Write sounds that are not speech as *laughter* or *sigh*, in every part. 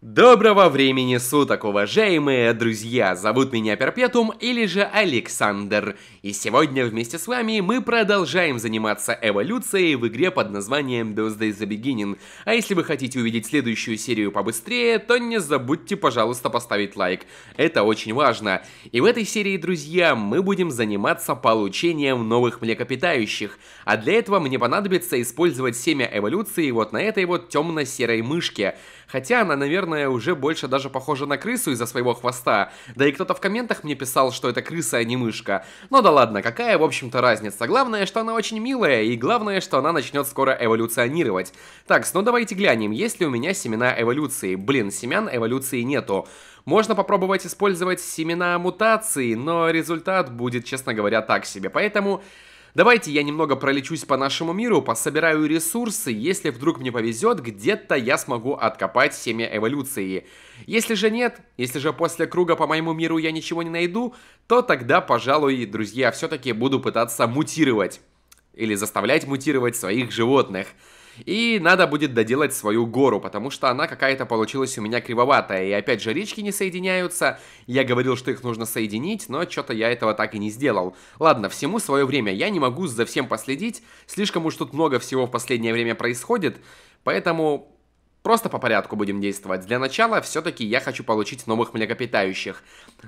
Доброго времени суток, уважаемые друзья! Зовут меня Перпетум или же Александр. И сегодня вместе с вами мы продолжаем заниматься эволюцией в игре под названием Deus Days The Beginning. А если вы хотите увидеть следующую серию побыстрее, то не забудьте, пожалуйста, поставить лайк. Это очень важно. И в этой серии, друзья, мы будем заниматься получением новых млекопитающих. А для этого мне понадобится использовать семя эволюции вот на этой вот темно-серой мышке. Хотя она, наверное, наверное, уже больше даже похожа на крысу из-за своего хвоста. Да и кто-то в комментах мне писал, что это крыса, а не мышка. Ну да ладно, какая, в общем-то, разница. Главное, что она очень милая, и главное, что она начнет скоро эволюционировать. Так, ну давайте глянем, есть ли у меня семена эволюции. Блин, семян эволюции нету. Можно попробовать использовать семена мутации, но результат будет, честно говоря, так себе. Поэтому... Давайте я немного пролечусь по нашему миру, пособираю ресурсы, если вдруг мне повезет, где-то я смогу откопать семя эволюции. Если же нет, если же после круга по моему миру я ничего не найду, то тогда, пожалуй, друзья, все-таки буду пытаться мутировать. Или заставлять мутировать своих животных. И надо будет доделать свою гору, потому что она какая-то получилась у меня кривоватая. И опять же, речки не соединяются. Я говорил, что их нужно соединить, но что-то я этого так и не сделал. Ладно, всему свое время. Я не могу за всем последить. Слишком уж тут много всего в последнее время происходит. Поэтому Просто по порядку будем действовать. Для начала все-таки я хочу получить новых млекопитающих.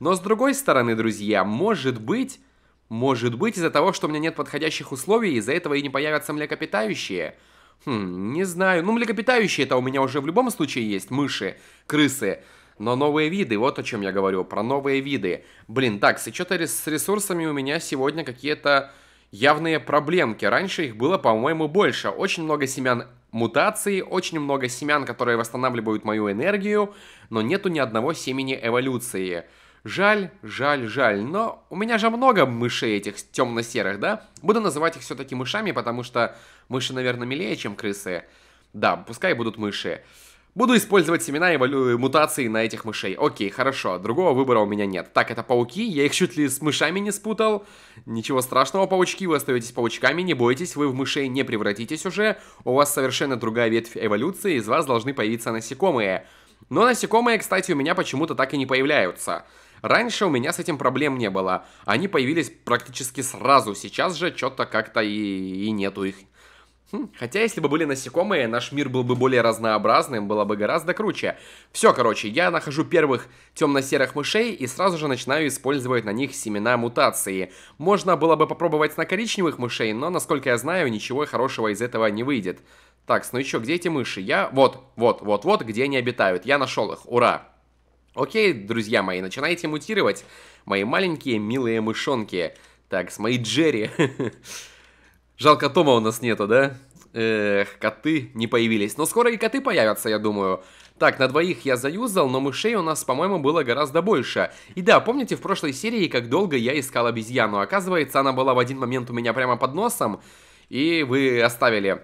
Но с другой стороны, друзья, может быть... Может быть из-за того, что у меня нет подходящих условий, из-за этого и не появятся млекопитающие. Хм, не знаю. Ну, млекопитающие-то у меня уже в любом случае есть. Мыши, крысы. Но новые виды, вот о чем я говорю, про новые виды. Блин, так, что-то с ресурсами у меня сегодня какие-то явные проблемки. Раньше их было, по-моему, больше. Очень много семян мутации, очень много семян, которые восстанавливают мою энергию, но нету ни одного семени эволюции. Жаль, жаль, жаль, но у меня же много мышей этих темно-серых, да? Буду называть их все-таки мышами, потому что мыши, наверное, милее, чем крысы. Да, пускай будут мыши. Буду использовать семена и э, мутации на этих мышей. Окей, хорошо, другого выбора у меня нет. Так, это пауки, я их чуть ли с мышами не спутал. Ничего страшного, паучки, вы остаетесь паучками, не бойтесь, вы в мышей не превратитесь уже. У вас совершенно другая ветвь эволюции, из вас должны появиться насекомые. Но насекомые, кстати, у меня почему-то так и не появляются. Раньше у меня с этим проблем не было. Они появились практически сразу. Сейчас же что-то как-то и, и нету их. Хм, хотя, если бы были насекомые, наш мир был бы более разнообразным, было бы гораздо круче. Все, короче, я нахожу первых темно-серых мышей и сразу же начинаю использовать на них семена мутации. Можно было бы попробовать на коричневых мышей, но, насколько я знаю, ничего хорошего из этого не выйдет. Так, ну еще где эти мыши? Я... Вот, вот, вот, вот, где они обитают. Я нашел их, ура! Окей, друзья мои, начинайте мутировать, мои маленькие милые мышонки. Так, с моей Джерри. *laughs* Жалко, Тома у нас нету, да? Эх, коты не появились. Но скоро и коты появятся, я думаю. Так, на двоих я заюзал, но мышей у нас, по-моему, было гораздо больше. И да, помните в прошлой серии, как долго я искал обезьяну? Оказывается, она была в один момент у меня прямо под носом, и вы оставили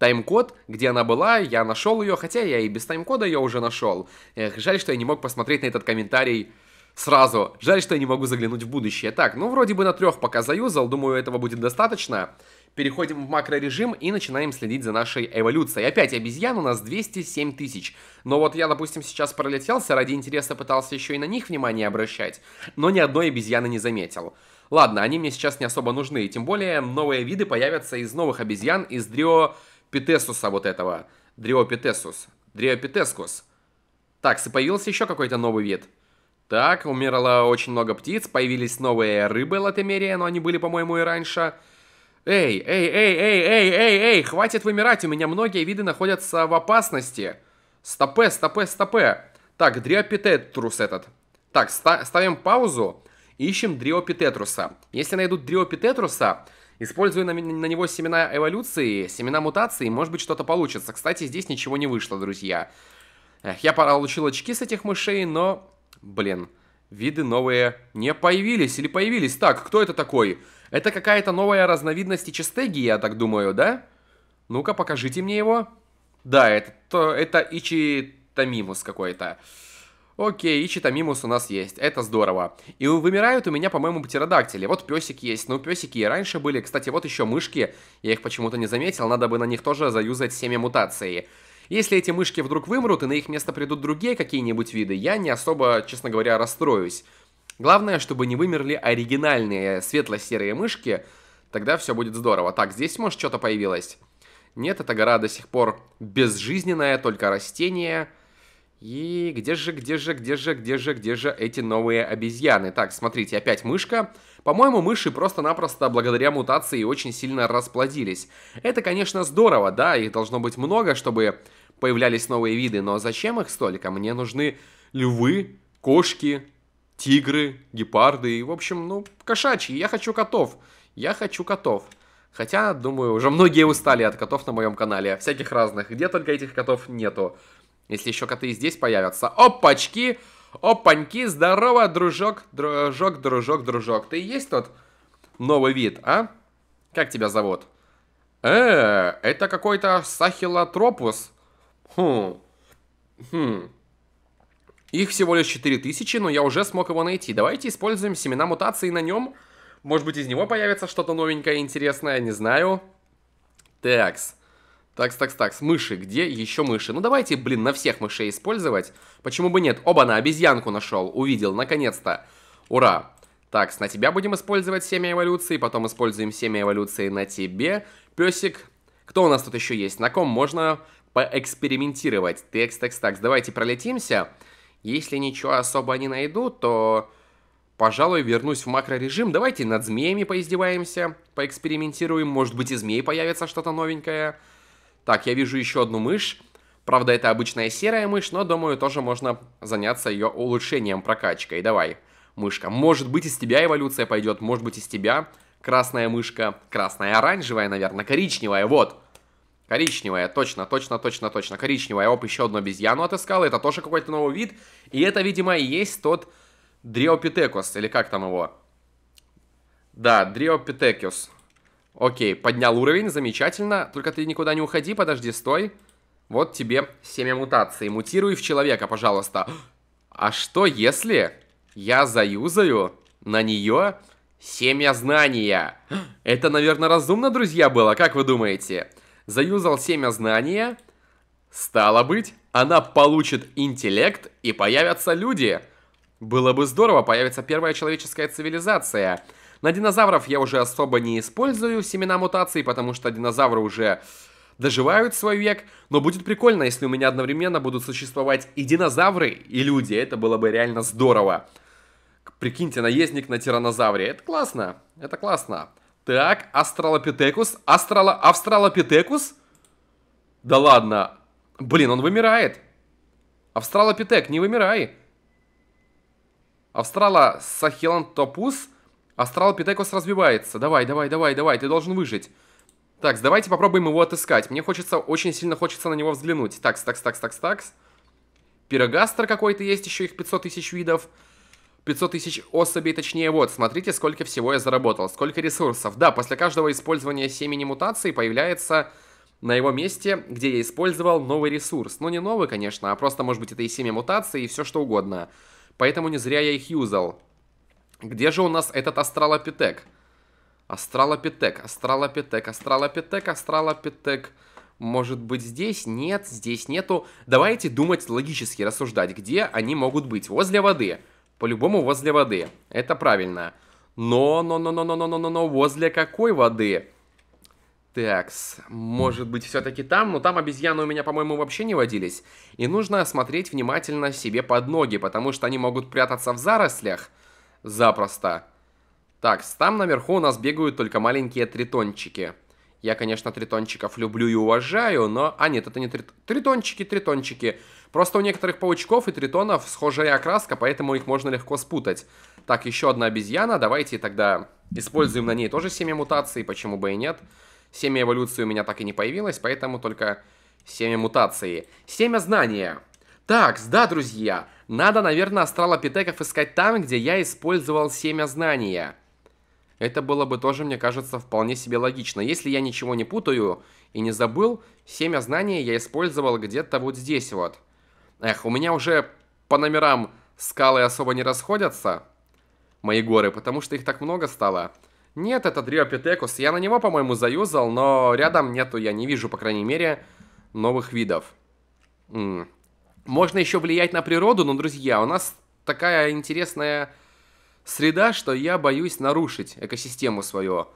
тайм-код, где она была, я нашел ее, хотя я и без тайм-кода ее уже нашел. Эх, жаль, что я не мог посмотреть на этот комментарий сразу. Жаль, что я не могу заглянуть в будущее. Так, ну вроде бы на трех пока заюзал, думаю, этого будет достаточно. Переходим в макрорежим и начинаем следить за нашей эволюцией. Опять обезьян у нас 207 тысяч. Но вот я, допустим, сейчас пролетелся, ради интереса пытался еще и на них внимание обращать, но ни одной обезьяны не заметил. Ладно, они мне сейчас не особо нужны, тем более новые виды появятся из новых обезьян из дрио... Drio Питесуса вот этого. Дриопитесус. Дриопитескус. Так, и появился еще какой-то новый вид. Так, умерло очень много птиц, появились новые рыбы латемерия, но они были, по-моему, и раньше. Эй, эй, эй, эй, эй, эй, эй, хватит вымирать, у меня многие виды находятся в опасности. Стопе, стопе, стопе. Так, дриопитетрус этот. Так, ста ставим паузу, ищем дриопитетруса. Если найдут дриопитетруса, Используя на, на него семена эволюции, семена мутации, может быть что-то получится. Кстати, здесь ничего не вышло, друзья. Эх, я получил очки с этих мышей, но... Блин, виды новые не появились или появились. Так, кто это такой? Это какая-то новая разновидность Ичистеги, я так думаю, да? Ну-ка, покажите мне его. Да, это, это ичи Ичитамимус какой-то. Окей, и Ичитамимус у нас есть, это здорово. И вымирают у меня, по-моему, птеродактили. Вот песик есть, ну песики и раньше были. Кстати, вот еще мышки, я их почему-то не заметил, надо бы на них тоже заюзать семя мутации. Если эти мышки вдруг вымрут и на их место придут другие какие-нибудь виды, я не особо, честно говоря, расстроюсь. Главное, чтобы не вымерли оригинальные светло-серые мышки, тогда все будет здорово. Так, здесь, может, что-то появилось? Нет, эта гора до сих пор безжизненная, только растения и где же, где же, где же, где же, где же эти новые обезьяны? Так, смотрите, опять мышка. По-моему, мыши просто-напросто благодаря мутации очень сильно расплодились. Это, конечно, здорово, да, их должно быть много, чтобы появлялись новые виды, но зачем их столько? Мне нужны львы, кошки, тигры, гепарды и, в общем, ну, кошачьи. Я хочу котов. Я хочу котов. Хотя, думаю, уже многие устали от котов на моем канале. Всяких разных. Где только этих котов нету. Если еще коты и здесь появятся. Опачки! Опаньки! Здорово, дружок! Дружок, дружок, дружок. Ты и есть тот новый вид, а? Как тебя зовут? Э, это какой-то сахилотропус. Хм. Хм. Их всего лишь 4000, но я уже смог его найти. Давайте используем семена мутации на нем. Может быть, из него появится что-то новенькое, интересное, не знаю. Такс. Такс, такс, такс, мыши, где еще мыши? Ну давайте, блин, на всех мышей использовать. Почему бы нет? Оба, на обезьянку нашел, увидел, наконец-то. Ура. Такс, на тебя будем использовать семя эволюции, потом используем семя эволюции на тебе. Песик, кто у нас тут еще есть? На ком можно поэкспериментировать? Текс, текс, такс, давайте пролетимся. Если ничего особо не найду, то, пожалуй, вернусь в макрорежим. Давайте над змеями поиздеваемся, поэкспериментируем. Может быть, и змей появится что-то новенькое. Так, я вижу еще одну мышь. Правда, это обычная серая мышь, но, думаю, тоже можно заняться ее улучшением, прокачкой. Давай, мышка. Может быть, из тебя эволюция пойдет, может быть, из тебя красная мышка. Красная, оранжевая, наверное, коричневая, вот. Коричневая, точно, точно, точно, точно. Коричневая, оп, еще одну обезьяну отыскал. Это тоже какой-то новый вид. И это, видимо, и есть тот Дриопитекус, или как там его? Да, Дриопитекус. Окей, поднял уровень, замечательно. Только ты никуда не уходи, подожди, стой. Вот тебе семя мутации. Мутируй в человека, пожалуйста. А что если я заюзаю на нее семя знания? Это, наверное, разумно, друзья, было, как вы думаете? Заюзал семя знания. Стало быть, она получит интеллект и появятся люди. Было бы здорово, появится первая человеческая цивилизация – на динозавров я уже особо не использую семена мутации, потому что динозавры уже доживают свой век, но будет прикольно, если у меня одновременно будут существовать и динозавры, и люди, это было бы реально здорово. Прикиньте, наездник на тиранозавре, это классно, это классно. Так, астралопитекус, астрала... австралопитекус? Да ладно, блин, он вымирает. Австралопитек, не вымирай. Австрала Австралосахилантопус Астрал Питекос развивается. Давай, давай, давай, давай, ты должен выжить. Так, давайте попробуем его отыскать. Мне хочется, очень сильно хочется на него взглянуть. Такс, такс, такс, такс, такс. Пирогастер какой-то есть, еще их 500 тысяч видов. 500 тысяч особей, точнее, вот, смотрите, сколько всего я заработал, сколько ресурсов. Да, после каждого использования семени мутации появляется на его месте, где я использовал новый ресурс. Ну, не новый, конечно, а просто, может быть, это и семя мутации, и все что угодно. Поэтому не зря я их юзал. Где же у нас этот астралопитек? Астралопитек, астралопитек, астралопитек, астралопитек. Может быть здесь? Нет, здесь нету. Давайте думать логически, рассуждать, где они могут быть. Возле воды. По-любому возле воды. Это правильно. Но, но, но, но, но, но, но, но, но, возле какой воды? Такс, может быть все-таки там, но ну, там обезьяны у меня, по-моему, вообще не водились. И нужно смотреть внимательно себе под ноги, потому что они могут прятаться в зарослях. Запросто. Так, там наверху у нас бегают только маленькие тритончики. Я, конечно, тритончиков люблю и уважаю, но... А нет, это не трит... тритончики, тритончики. Просто у некоторых паучков и тритонов схожая окраска, поэтому их можно легко спутать. Так, еще одна обезьяна. Давайте тогда используем на ней тоже семя мутаций, почему бы и нет. Семя эволюции у меня так и не появилось, поэтому только семя мутации. Семя знания. Так, да, друзья, надо, наверное, астралопитеков искать там, где я использовал семя знания. Это было бы тоже, мне кажется, вполне себе логично. Если я ничего не путаю и не забыл, семя знания я использовал где-то вот здесь вот. Эх, у меня уже по номерам скалы особо не расходятся, мои горы, потому что их так много стало. Нет, это Дриопитекус. Я на него, по-моему, заюзал, но рядом нету, я не вижу, по крайней мере, новых видов. М можно еще влиять на природу, но, друзья, у нас такая интересная среда, что я боюсь нарушить экосистему свою.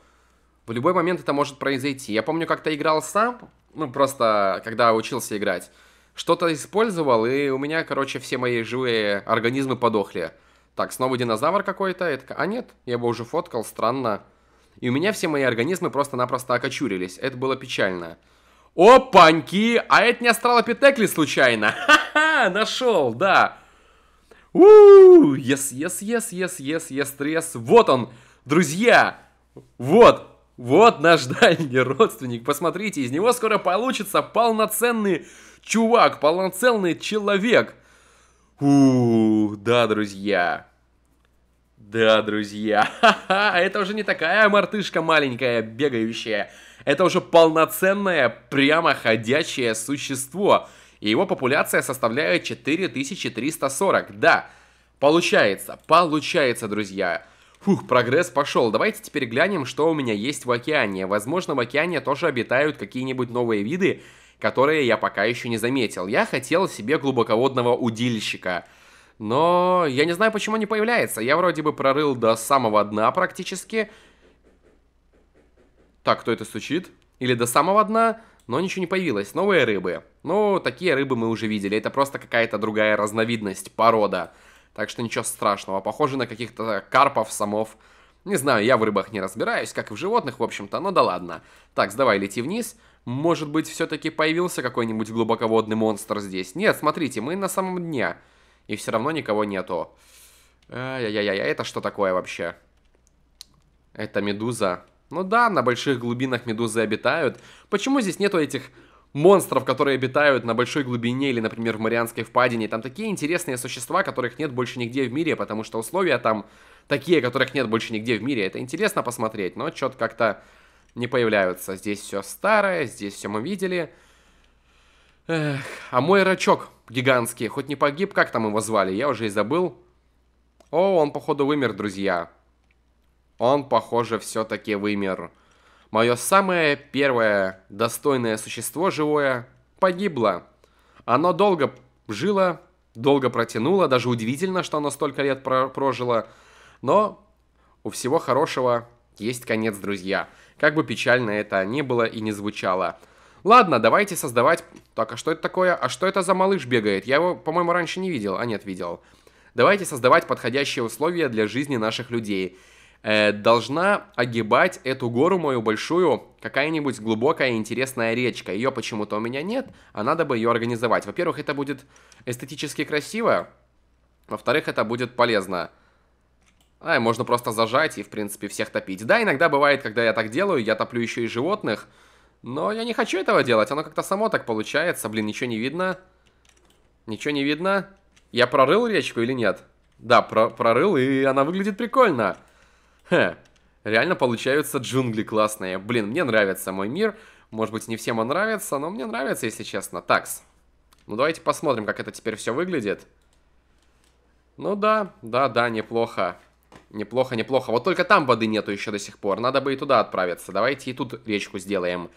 В любой момент это может произойти. Я помню, как-то играл сам, ну, просто когда учился играть. Что-то использовал, и у меня, короче, все мои живые организмы подохли. Так, снова динозавр какой-то. Это... А нет, я его уже фоткал, странно. И у меня все мои организмы просто-напросто окочурились. Это было печально. Опаньки! А это не астралопитек ли случайно? Ха! *laughs* нашел, да. Ууу, у у yes, yes, yes, yes, yes, yes, yes. Вот он, друзья. Вот, вот наш *laughs* дальний родственник. Посмотрите, из него скоро получится полноценный чувак, полноценный человек. Ууу, да, друзья. Да, друзья, *laughs* ха-ха, это уже не такая мартышка маленькая, бегающая. Это уже полноценное, прямо ходячее существо и его популяция составляет 4340. Да, получается, получается, друзья. Фух, прогресс пошел. Давайте теперь глянем, что у меня есть в океане. Возможно, в океане тоже обитают какие-нибудь новые виды, которые я пока еще не заметил. Я хотел себе глубоководного удильщика. Но я не знаю, почему не появляется. Я вроде бы прорыл до самого дна практически. Так, кто это стучит? Или до самого дна? но ничего не появилось. Новые рыбы. Ну, такие рыбы мы уже видели. Это просто какая-то другая разновидность, порода. Так что ничего страшного. Похоже на каких-то карпов, самов. Не знаю, я в рыбах не разбираюсь, как и в животных, в общем-то, но да ладно. Так, давай, лети вниз. Может быть, все-таки появился какой-нибудь глубоководный монстр здесь? Нет, смотрите, мы на самом дне. И все равно никого нету. Ай-яй-яй, это что такое вообще? Это медуза. Ну да, на больших глубинах медузы обитают. Почему здесь нету этих монстров, которые обитают на большой глубине или, например, в Марианской впадине? Там такие интересные существа, которых нет больше нигде в мире, потому что условия там такие, которых нет больше нигде в мире. Это интересно посмотреть, но что-то как-то не появляются. Здесь все старое, здесь все мы видели. Эх, а мой рачок гигантский, хоть не погиб, как там его звали, я уже и забыл. О, он, походу, вымер, друзья. Он, похоже, все-таки вымер. Мое самое первое достойное существо живое погибло. Оно долго жило, долго протянуло, даже удивительно, что оно столько лет прожило. Но у всего хорошего есть конец, друзья. Как бы печально это ни было и не звучало. Ладно, давайте создавать... Так, а что это такое? А что это за малыш бегает? Я его, по-моему, раньше не видел. А нет, видел. Давайте создавать подходящие условия для жизни наших людей. Э, должна огибать эту гору мою большую какая-нибудь глубокая интересная речка. Ее почему-то у меня нет, а надо бы ее организовать. Во-первых, это будет эстетически красиво. Во-вторых, это будет полезно. А, можно просто зажать и, в принципе, всех топить. Да, иногда бывает, когда я так делаю, я топлю еще и животных. Но я не хочу этого делать, оно как-то само так получается. Блин, ничего не видно. Ничего не видно. Я прорыл речку или нет? Да, про прорыл, и она выглядит прикольно. Прикольно. Хе, реально получаются джунгли классные. Блин, мне нравится мой мир. Может быть, не всем он нравится, но мне нравится, если честно. Такс. Ну, давайте посмотрим, как это теперь все выглядит. Ну да, да, да, неплохо. Неплохо, неплохо. Вот только там воды нету еще до сих пор. Надо бы и туда отправиться. Давайте и тут речку сделаем.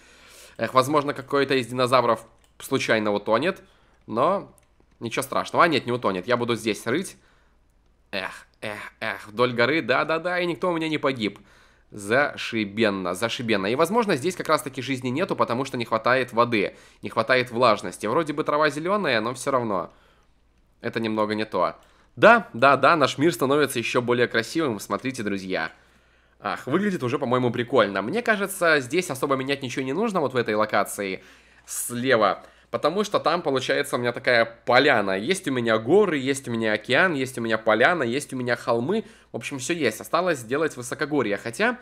Эх, возможно, какой-то из динозавров случайно утонет. Но ничего страшного. А нет, не утонет. Я буду здесь рыть. Эх, Эх, эх, вдоль горы, да-да-да, и никто у меня не погиб. Зашибенно, зашибенно. И, возможно, здесь как раз-таки жизни нету, потому что не хватает воды, не хватает влажности. Вроде бы трава зеленая, но все равно. Это немного не то. Да, да, да, наш мир становится еще более красивым, смотрите, друзья. Ах, выглядит уже, по-моему, прикольно. Мне кажется, здесь особо менять ничего не нужно, вот в этой локации слева. Слева. Потому что там получается у меня такая поляна. Есть у меня горы, есть у меня океан, есть у меня поляна, есть у меня холмы. В общем, все есть. Осталось сделать высокогорье. Хотя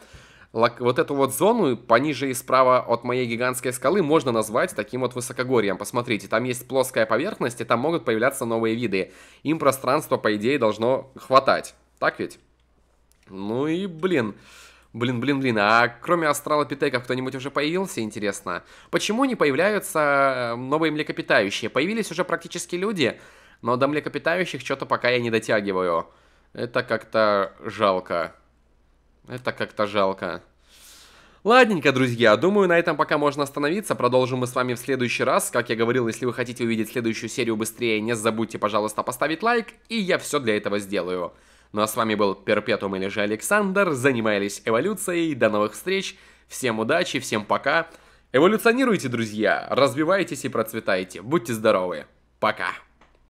вот эту вот зону пониже и справа от моей гигантской скалы можно назвать таким вот высокогорьем. Посмотрите, там есть плоская поверхность, и там могут появляться новые виды. Им пространство по идее, должно хватать. Так ведь? Ну и, блин... Блин, блин, блин, а кроме астралопитеков кто-нибудь уже появился, интересно? Почему не появляются э, новые млекопитающие? Появились уже практически люди, но до млекопитающих что-то пока я не дотягиваю. Это как-то жалко. Это как-то жалко. Ладненько, друзья, думаю, на этом пока можно остановиться. Продолжим мы с вами в следующий раз. Как я говорил, если вы хотите увидеть следующую серию быстрее, не забудьте, пожалуйста, поставить лайк, и я все для этого сделаю. Ну а с вами был Перпетум или же Александр, занимались эволюцией, до новых встреч, всем удачи, всем пока. Эволюционируйте, друзья, развивайтесь и процветайте, будьте здоровы, пока.